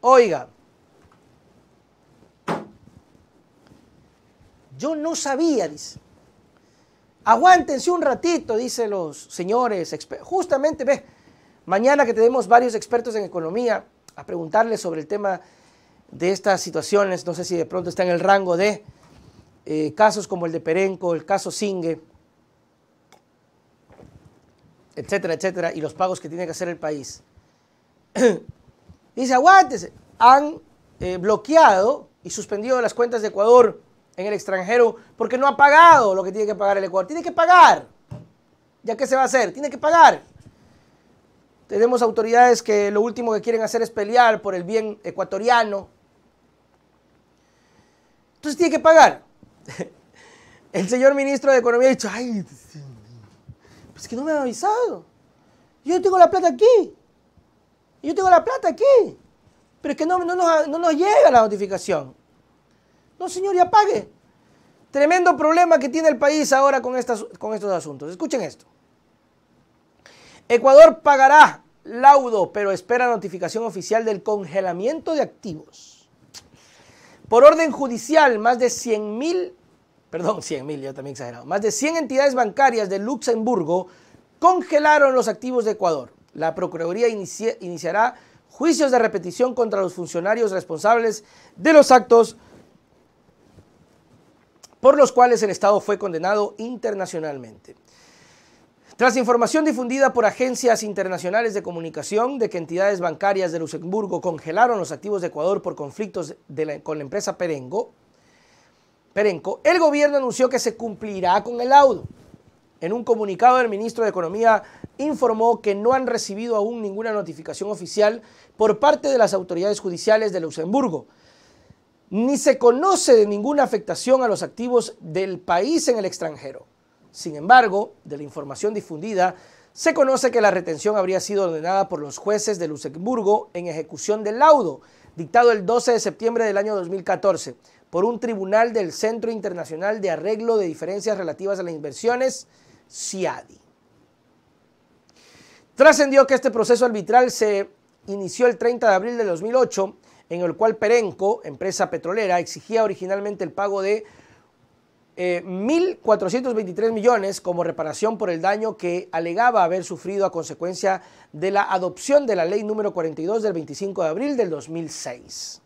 Oiga, yo no sabía, dice. Aguántense un ratito, dice los señores, justamente, ve, mañana que tenemos varios expertos en economía a preguntarles sobre el tema de estas situaciones, no sé si de pronto está en el rango de eh, casos como el de Perenco, el caso Singe, etcétera, etcétera, y los pagos que tiene que hacer el país. Y dice, aguántese. Han eh, bloqueado y suspendido las cuentas de Ecuador en el extranjero porque no ha pagado lo que tiene que pagar el Ecuador. Tiene que pagar. ¿Ya qué se va a hacer? Tiene que pagar. Tenemos autoridades que lo último que quieren hacer es pelear por el bien ecuatoriano. Entonces tiene que pagar. El señor ministro de Economía ha dicho, ay, pues que no me han avisado. Yo tengo la plata aquí. Yo tengo la plata aquí, pero es que no, no, nos, llega la notificación. No, señor, ya pague. Tremendo problema que tiene el país ahora con, estas, con estos asuntos. Escuchen esto. Ecuador pagará laudo, pero espera notificación oficial del congelamiento de activos. Por orden judicial, más de 100 mil, perdón, 100 mil, yo también exagerado, más de 100 entidades bancarias de Luxemburgo congelaron los activos de Ecuador la Procuraduría iniciará juicios de repetición contra los funcionarios responsables de los actos por los cuales el Estado fue condenado internacionalmente. Tras información difundida por agencias internacionales de comunicación de que entidades bancarias de Luxemburgo congelaron los activos de Ecuador por conflictos con la empresa Perenco, el gobierno anunció que se cumplirá con el laudo. En un comunicado del ministro de Economía informó que no han recibido aún ninguna notificación oficial por parte de las autoridades judiciales de Luxemburgo. Ni se conoce de ninguna afectación a los activos del país en el extranjero. Sin embargo, de la información difundida, se conoce que la retención habría sido ordenada por los jueces de Luxemburgo en ejecución del laudo, dictado el 12 de septiembre del año 2014 por un tribunal del Centro Internacional de Arreglo de Diferencias Relativas a las Inversiones, CIADI. Trascendió que este proceso arbitral se inició el 30 de abril de 2008, en el cual Perenco, empresa petrolera, exigía originalmente el pago de 1.423 eh, millones como reparación por el daño que alegaba haber sufrido a consecuencia de la adopción de la ley número 42 del 25 de abril del 2006.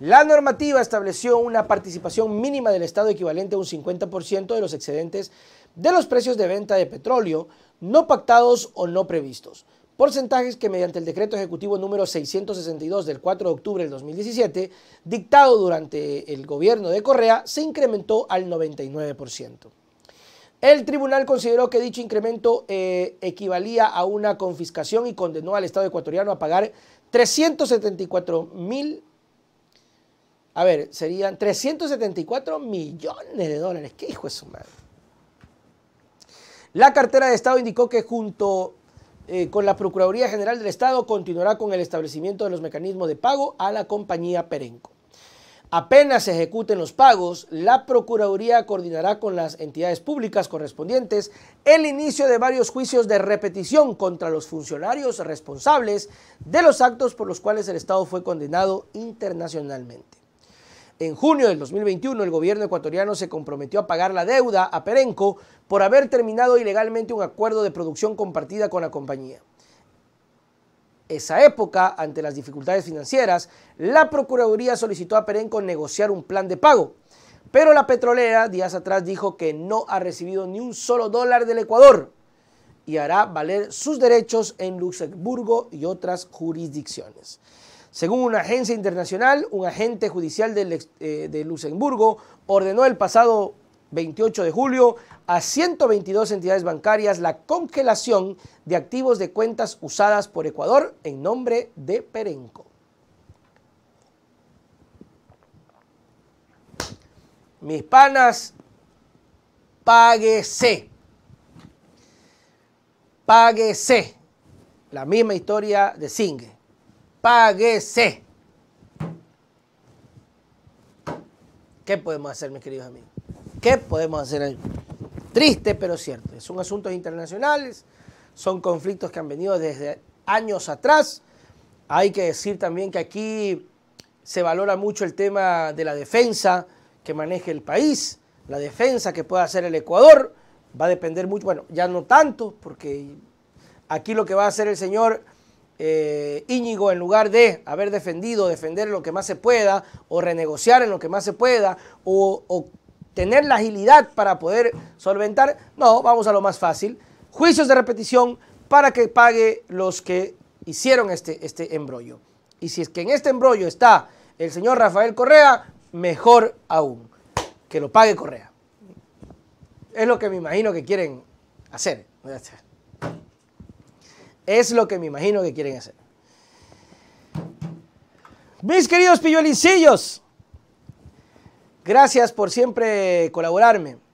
La normativa estableció una participación mínima del Estado equivalente a un 50% de los excedentes de los precios de venta de petróleo, no pactados o no previstos. Porcentajes que mediante el decreto ejecutivo número 662 del 4 de octubre del 2017, dictado durante el gobierno de Correa, se incrementó al 99%. El tribunal consideró que dicho incremento eh, equivalía a una confiscación y condenó al Estado ecuatoriano a pagar 374 mil, a ver, serían 374 millones de dólares. ¿Qué hijo es su madre? La cartera de Estado indicó que junto eh, con la Procuraduría General del Estado continuará con el establecimiento de los mecanismos de pago a la compañía Perenco. Apenas se ejecuten los pagos, la Procuraduría coordinará con las entidades públicas correspondientes el inicio de varios juicios de repetición contra los funcionarios responsables de los actos por los cuales el Estado fue condenado internacionalmente. En junio del 2021, el gobierno ecuatoriano se comprometió a pagar la deuda a Perenco por haber terminado ilegalmente un acuerdo de producción compartida con la compañía. Esa época, ante las dificultades financieras, la Procuraduría solicitó a Perenco negociar un plan de pago. Pero la petrolera días atrás dijo que no ha recibido ni un solo dólar del Ecuador y hará valer sus derechos en Luxemburgo y otras jurisdicciones. Según una agencia internacional, un agente judicial eh, de, Luxemburgo ordenó el pasado 28 de julio a 122 entidades bancarias la congelación de activos de cuentas usadas por Ecuador en nombre de Perenco. Mis panas, páguese. Páguese. La misma historia de Singe. C. ¿Qué podemos hacer, mis queridos amigos? ¿Qué podemos hacer Triste, pero cierto. Son asuntos internacionales, son conflictos que han venido desde años atrás. Hay que decir también que aquí se valora mucho el tema de la defensa que maneje el país, la defensa que pueda hacer el Ecuador. Va a depender mucho, bueno, ya no tanto, porque aquí lo que va a hacer el señor eh, Íñigo, en lugar de haber defendido, defender lo que más se pueda, o renegociar en lo que más se pueda, o, tener la agilidad para poder solventar, no, vamos a lo más fácil. Juicios de repetición para que pague los que hicieron este, este embrollo. Y si es que en este embrollo está el señor Rafael Correa, mejor aún, que lo pague Correa. Es lo que me imagino que quieren hacer. Es lo que me imagino que quieren hacer. Mis queridos pillolicillos, gracias por siempre colaborarme.